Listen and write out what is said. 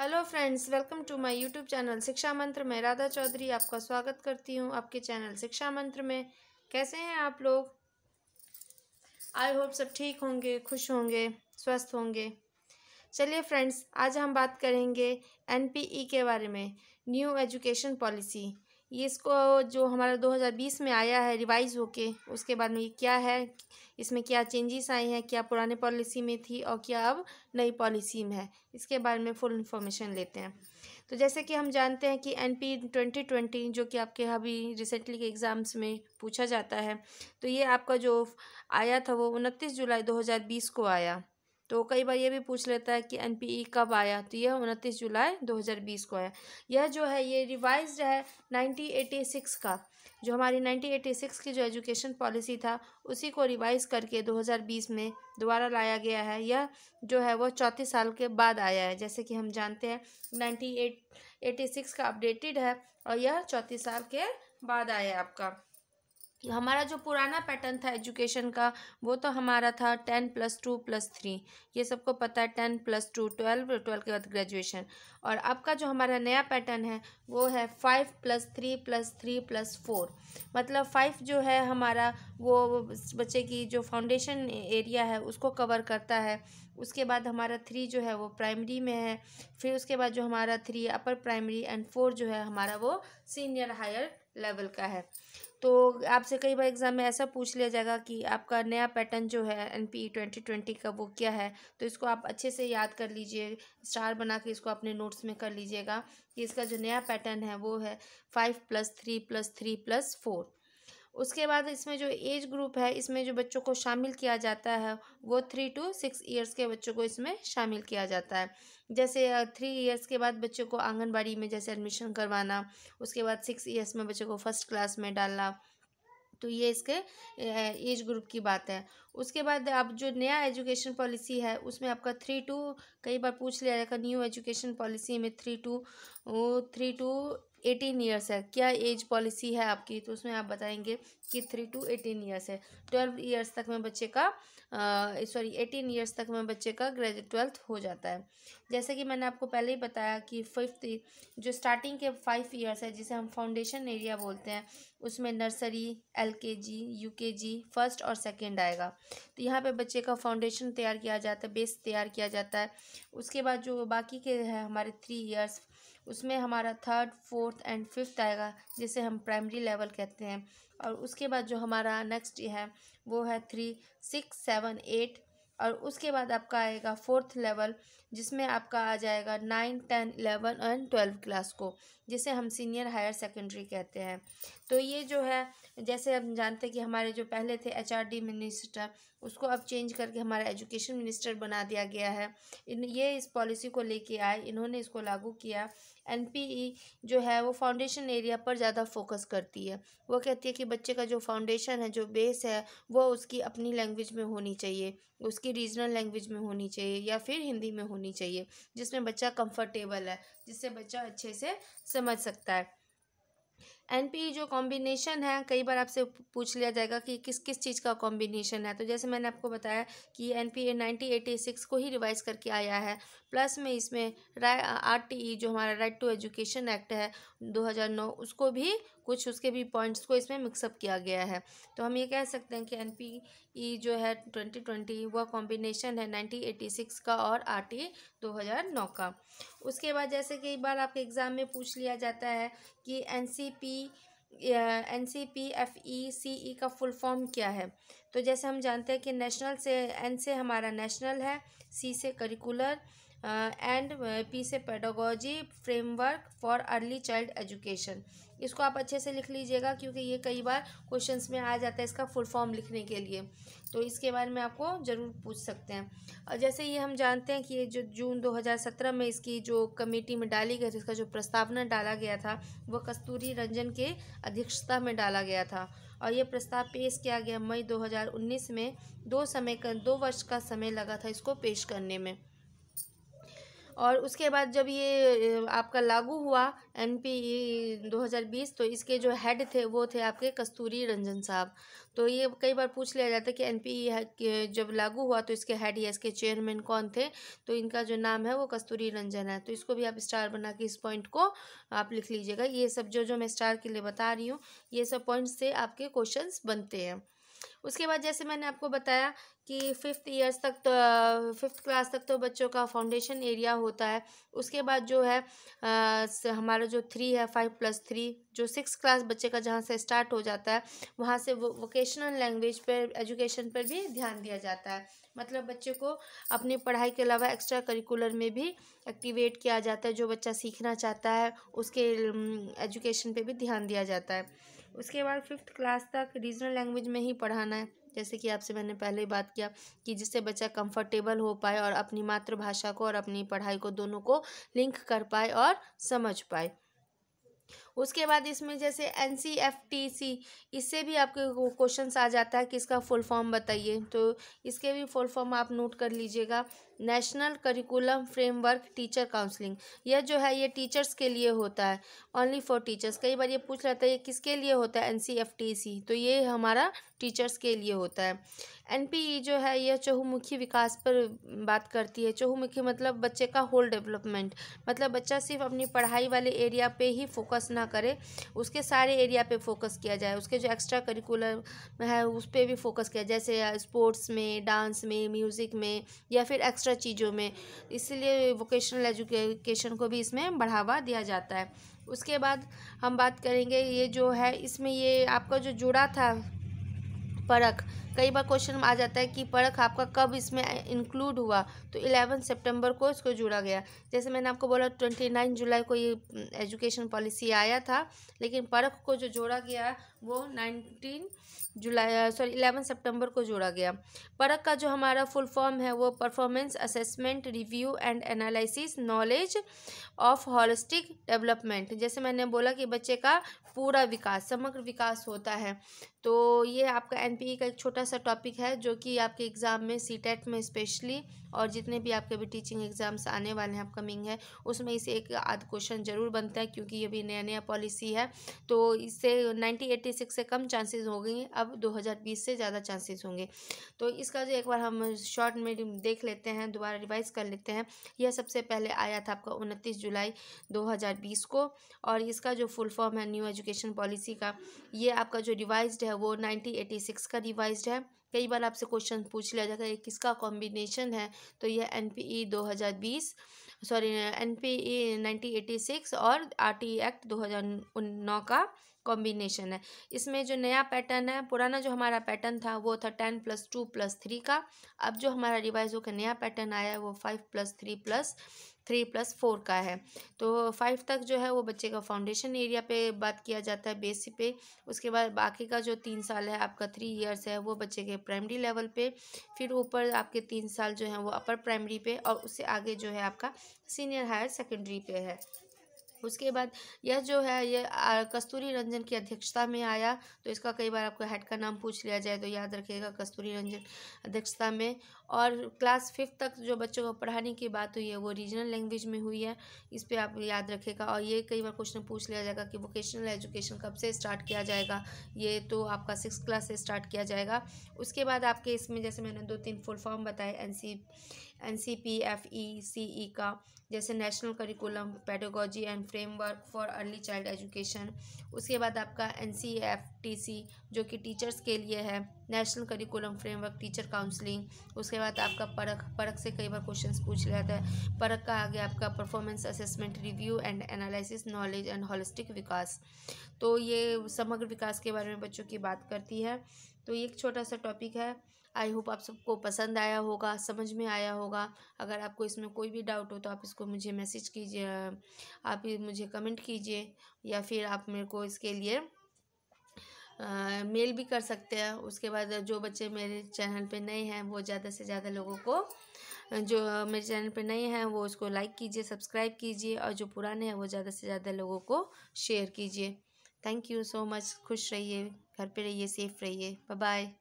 hello friends welcome to my YouTube channel Shiksha Mantra में राधा चौधरी आपका स्वागत करती हूँ आपके चैनल शिक्षा मंत्र में कैसे हैं आप लोग आई होप सब ठीक होंगे खुश होंगे स्वस्थ होंगे चलिए फ्रेंड्स आज हम बात करेंगे एनपीई e के बारे में न्यू एजुकेशन पॉलिसी ये इसको जो हमारा 2020 में आया है रिवाइज होके उसके बाद में ये क्या है इसमें क्या चेंजेस आए हैं क्या पुराने पॉलिसी में थी और क्या अब नई पॉलिसी में है इसके बारे में फुल इन्फॉर्मेशन लेते हैं तो जैसे कि हम जानते हैं कि एन पी ट्वेंटी ट्वेंटी जो कि आपके अभी रिसेंटली के एग्ज़ाम्स में पूछा जाता है तो ये आपका जो आया था वो उनतीस जुलाई दो हज़ार बीस को आया तो कई बार ये भी पूछ लेता है कि एन e कब आया तो यह उनतीस जुलाई 2020 को आया यह जो है ये रिवाइज है 1986 का जो हमारी 1986 की जो एजुकेशन पॉलिसी था उसी को रिवाइज करके 2020 में दोबारा लाया गया है यह जो है वो चौंतीस साल के बाद आया है जैसे कि हम जानते हैं नाइनटीन एट एटी सिक्स का अपडेटेड है और यह चौंतीस साल के बाद आया है आपका हमारा जो पुराना पैटर्न था एजुकेशन का वो तो हमारा था ten plus two plus three ये सबको पता है ten plus two twelve twelve के बाद ग्रेजुएशन और अब का जो हमारा नया पैटर्न है वो है five plus three plus three plus four मतलब फाइव जो है हमारा वो बच्चे की जो फाउंडेशन एरिया है उसको कवर करता है उसके बाद हमारा थ्री जो है वो प्राइमरी में है फिर उसके बाद जो हमारा three upper primary and four जो है हमारा वो सीनियर हायर लेवल का है तो आपसे कई बार एग्ज़ाम में ऐसा पूछ लिया जाएगा कि आपका नया पैटर्न जो है एन पी ट्वेंटी ट्वेंटी का वो क्या है तो इसको आप अच्छे से याद कर लीजिए स्टार बना के इसको अपने नोट्स में कर लीजिएगा कि इसका जो नया पैटर्न है वो है five plus three plus three plus four उसके बाद इसमें जो एज ग्रुप है इसमें जो बच्चों को शामिल किया जाता है वो थ्री टू सिक्स ईयर्स के बच्चों को इसमें शामिल किया जाता है जैसे थ्री ईयर्स के बाद बच्चों को आंगनबाड़ी में जैसे एडमिशन करवाना उसके बाद सिक्स ईयर्स में बच्चों को फर्स्ट क्लास में डालना तो ये इसके एज ग्रुप की बात है उसके बाद अब जो नया एजुकेशन पॉलिसी है उसमें आपका थ्री टू कई बार पूछ लिया जाएगा न्यू एजुकेशन पॉलिसी में three two three two eighteen years है क्या एज पॉलिसी है आपकी तो उसमें आप बताएंगे कि थ्री टू एटीन ईयर्स है ट्वेल्व ईयर्स तक में बच्चे का सॉरी एटीन ईयर्स तक में बच्चे का ग्रेजुएट ट्वेल्थ हो जाता है जैसे कि मैंने आपको पहले ही बताया कि फिफ्थ जो स्टार्टिंग के फाइव ईयर्स है जिसे हम फाउंडेशन एरिया बोलते हैं उसमें नर्सरी एल के जी यू के जी फर्स्ट और सेकेंड आएगा तो यहाँ पर बच्चे का फाउंडेशन तैयार किया जाता है बेस तैयार किया जाता है उसके बाद जो बाकी के हैं हमारे थ्री ईयर्स उसमें हमारा थर्ड फोर्थ एंड फिफ्थ आएगा जिसे हम प्राइमरी लेवल कहते हैं और उसके बाद जो हमारा नेक्स्ट है वो है थ्री सिक्स सेवन एट और उसके बाद आपका आएगा फोर्थ लेवल जिसमें आपका आ जाएगा nine ten eleven and twelve class को जिसे हम सीनियर हायर सेकेंडरी कहते हैं तो ये जो है जैसे हम जानते हैं कि हमारे जो पहले थे एचआरडी मिनिस्टर उसको अब चेंज करके हमारा एजुकेशन मिनिस्टर बना दिया गया है इन ये इस पॉलिसी को लेके आए इन्होंने इसको लागू किया ई e जो है वो फाउंडेशन एरिया पर ज़्यादा फोकस करती है वो कहती है कि बच्चे का जो फाउंडेशन है जो बेस है वो उसकी अपनी लैंग्वेज में होनी चाहिए उसकी रीजनल लैंग्वेज में होनी चाहिए या फिर हिंदी में होनी होनी चाहिए जिसमें बच्चा कंफर्टेबल है जिससे बच्चा अच्छे से समझ सकता है एनपी e जो कॉम्बिनेशन है कई बार आपसे पूछ लिया जाएगा कि किस किस चीज़ का कॉम्बिनेशन है तो जैसे मैंने आपको बताया कि N P nineteen eighty six को ही रिवाइज करके आया है प्लस में इसमें आर टी ई जो हमारा राइट टू एजुकेशन एक्ट है दो हज़ार नौ उसको भी कुछ उसके भी पॉइंट्स को इसमें मिक्सअप किया गया है तो हम ये कह सकते हैं कि एन पी ई जो है ट्वेंटी ट्वेंटी वह कॉम्बिनेशन है नाइनटीन एटी सिक्स का और आर टी दो हज़ार नौ का उसके बाद जैसे कई बार आपके एग्ज़ाम में पूछ लिया जाता है कि N C P N C P F E C E का फुल फॉर्म क्या है तो जैसे हम जानते हैं कि नेशनल से एन से हमारा नेशनल है सी से करिकुलर एंड पी से pedagogy framework for early child education इसको आप अच्छे से लिख लीजिएगा क्योंकि ये कई बार क्वेश्चंस में आ जाता है इसका फुल फॉर्म लिखने के लिए तो इसके बारे में आपको ज़रूर पूछ सकते हैं और जैसे ये हम जानते हैं कि ये जो जून 2017 में इसकी जो कमेटी में डाली गई थी इसका जो प्रस्तावना डाला गया था वह कस्तूरी रंजन के अध्यक्षता में डाला गया था और ये प्रस्ताव पेश किया गया मई दो में दो समय का दो वर्ष का समय लगा था इसको पेश करने में और उसके बाद जब ये आपका लागू हुआ एन पी 2020 तो इसके जो हेड थे वो थे आपके कस्तूरी रंजन साहब तो ये कई बार पूछ लिया जाता है कि एन पी e जब लागू हुआ तो इसके हेड या इसके चेयरमैन कौन थे तो इनका जो नाम है वो कस्तूरी रंजन है तो इसको भी आप स्टार बना के इस पॉइंट को आप लिख लीजिएगा ये सब जो जो मैं स्टार के लिए बता रही हूँ ये सब पॉइंट्स से आपके क्वेश्चन बनते हैं उसके बाद जैसे मैंने आपको बताया कि फिफ्थ ईयर्स तक तो फिफ्थ क्लास तक तो बच्चों का फाउंडेशन एरिया होता है उसके बाद जो है आ, हमारा जो थ्री है फाइव प्लस थ्री जो सिक्स क्लास बच्चे का जहाँ से स्टार्ट हो जाता है वहाँ से वो वोकेशनल लैंग्वेज पर एजुकेशन पर भी ध्यान दिया जाता है मतलब बच्चे को अपनी पढ़ाई के अलावा एक्स्ट्रा करिकुलर में भी एक्टिवेट किया जाता है जो बच्चा सीखना चाहता है उसके एजुकेशन पर भी ध्यान दिया जाता है उसके बाद फिफ्थ क्लास तक रीजनल लैंग्वेज में ही पढ़ाना है जैसे कि आपसे मैंने पहले ही बात किया कि जिससे बच्चा कंफर्टेबल हो पाए और अपनी मातृभाषा को और अपनी पढ़ाई को दोनों को लिंक कर पाए और समझ पाए उसके बाद इसमें जैसे N C F T C इससे भी आपके क्वेश्चन आ जाता है कि इसका फुल फॉर्म बताइए तो इसके भी फुल फॉर्म आप नोट कर लीजिएगा national curriculum framework teacher counselling यह जो है ये टीचर्स के लिए होता है ओनली फॉर टीचर्स कई बार ये पूछ रहता है ये किसके लिए होता है N C F T C तो ये हमारा टीचर्स के लिए होता है एन पी ई जो है यह चहुमुखी विकास पर बात करती है चहुमुखी मतलब बच्चे का होल डेवलपमेंट मतलब बच्चा सिर्फ अपनी पढ़ाई वाले एरिया पे ही फोकस ना ना करे उसके सारे एरिया पे फोकस किया जाए उसके जो एक्स्ट्रा करिकुलर है उस पर भी फोकस किया जाए जैसे स्पोर्ट्स में डांस में म्यूज़िक में या फिर एक्स्ट्रा चीज़ों में इसलिए वोकेशनल एजुकेशन को भी इसमें बढ़ावा दिया जाता है उसके बाद हम बात करेंगे ये जो है इसमें ये आपका जो जुड़ा था परख कई बार क्वेश्चन आ जाता है कि परख आपका कब इसमें इंक्लूड हुआ तो इलेवन सितंबर को इसको जोड़ा गया जैसे मैंने आपको बोला ट्वेंटी नाइन जुलाई को ये एजुकेशन mm, पॉलिसी आया था लेकिन परख को जो जोड़ा गया वो नाइनटीन जुलाई सॉरी इलेवन सितंबर को जोड़ा गया परख का जो हमारा फुल फॉर्म है वो performance assessment review and analysis knowledge of holistic development जैसे मैंने बोला कि बच्चे का पूरा विकास समग्र विकास होता है तो ये आपका एनपीई e का एक छोटा सा टॉपिक है जो कि आपके एग्ज़ाम में सी e में स्पेशली और जितने भी आपके अभी टीचिंग एग्ज़ाम्स आने वाले हैं अपकमिंग है उसमें इसे एक आध क्वेश्चन ज़रूर बनता है क्योंकि ये भी नया नया पॉलिसी है तो इससे नाइनटीन एट्टी सिक्स से कम चांसेस हो गई अब दो हज़ार बीस से ज़्यादा चांसेस होंगे तो इसका जो एक बार हम शॉर्ट में देख लेते हैं दोबारा रिवाइज़ कर लेते हैं यह सबसे पहले आया था आपका उनतीस जुलाई दो हज़ार बीस को और इसका जो फुल फॉर्म है न्यू एजुकेशन पॉलिसी का ये आपका जो रिवाइज है वो नाइनटीन एटी सिक्स का रिवाइज है कई बार आपसे क्वेश्चन पूछ लिया जाता है किसका कॉम्बिनेशन है तो यह एन पी ई दो हज़ार बीस sorry N P E nineteen eighty six और आर टी एक्ट दो हज़ार नौ का कॉम्बिनेशन है इसमें जो नया पैटर्न है पुराना जो हमारा पैटर्न था वो था ten plus two plus three का अब जो हमारा रिवाइज होकर नया पैटर्न आया है वो five plus three plus three plus four का है तो फाइव तक जो है वो बच्चे का फाउंडेशन एरिया पे बात किया जाता है बेसिक पे उसके बाद बाकी का जो तीन साल है आपका थ्री ईयर्स है वो बच्चे के प्राइमरी लेवल पे फिर ऊपर आपके तीन साल जो है वो अपर प्राइमरी पे और उससे आगे जो है आपका सीनियर हायर सेकेंडरी पे है उसके बाद यह जो है ये कस्तूरी रंजन की अध्यक्षता में आया तो इसका कई बार आपको हेड का नाम पूछ लिया जाए तो याद रखिएगा कस्तूरी रंजन अध्यक्षता में और क्लास फिफ्थ तक जो बच्चों को पढ़ाने की बात हुई है वो रीजनल लैंग्वेज में हुई है इस पर आप याद रखेगा और ये कई बार क्वेश्चन पूछ लिया जाएगा कि वोकेशनल एजुकेशन कब से स्टार्ट किया जाएगा ये तो आपका सिक्स क्लास से स्टार्ट किया जाएगा उसके बाद आपके इसमें जैसे मैंने दो तीन फुल फॉर्म बताए N N C P F E C E का जैसे national curriculum pedagogy and framework for early child education उसके बाद आपका N C F T C जो कि टीचर्स के लिए है national curriculum framework teacher counselling उसके बाद आपका परख परख से कई बार क्वेश्चंस पूछ लिया था परख का आगे आपका performance assessment review and analysis knowledge and holistic विकास तो ये समग्र विकास के बारे में बच्चों की बात करती है तो ये एक छोटा सा टॉपिक है आई होप आप सबको पसंद आया होगा समझ में आया होगा अगर आपको इसमें कोई भी डाउट हो तो आप इसको मुझे मैसेज कीजिए आप मुझे कमेंट कीजिए या फिर आप मेरे को इसके लिए आ, मेल भी कर सकते हैं उसके बाद जो बच्चे मेरे चैनल पे नए हैं वो ज़्यादा से ज़्यादा लोगों को जो मेरे चैनल पे नए हैं वो उसको लाइक कीजिए सब्सक्राइब कीजिए और जो पुराने हैं वो ज़्यादा से ज़्यादा लोगों को शेयर कीजिए थैंक यू सो मच खुश रहिए घर पे रहिए सेफ रहिए बाय बाय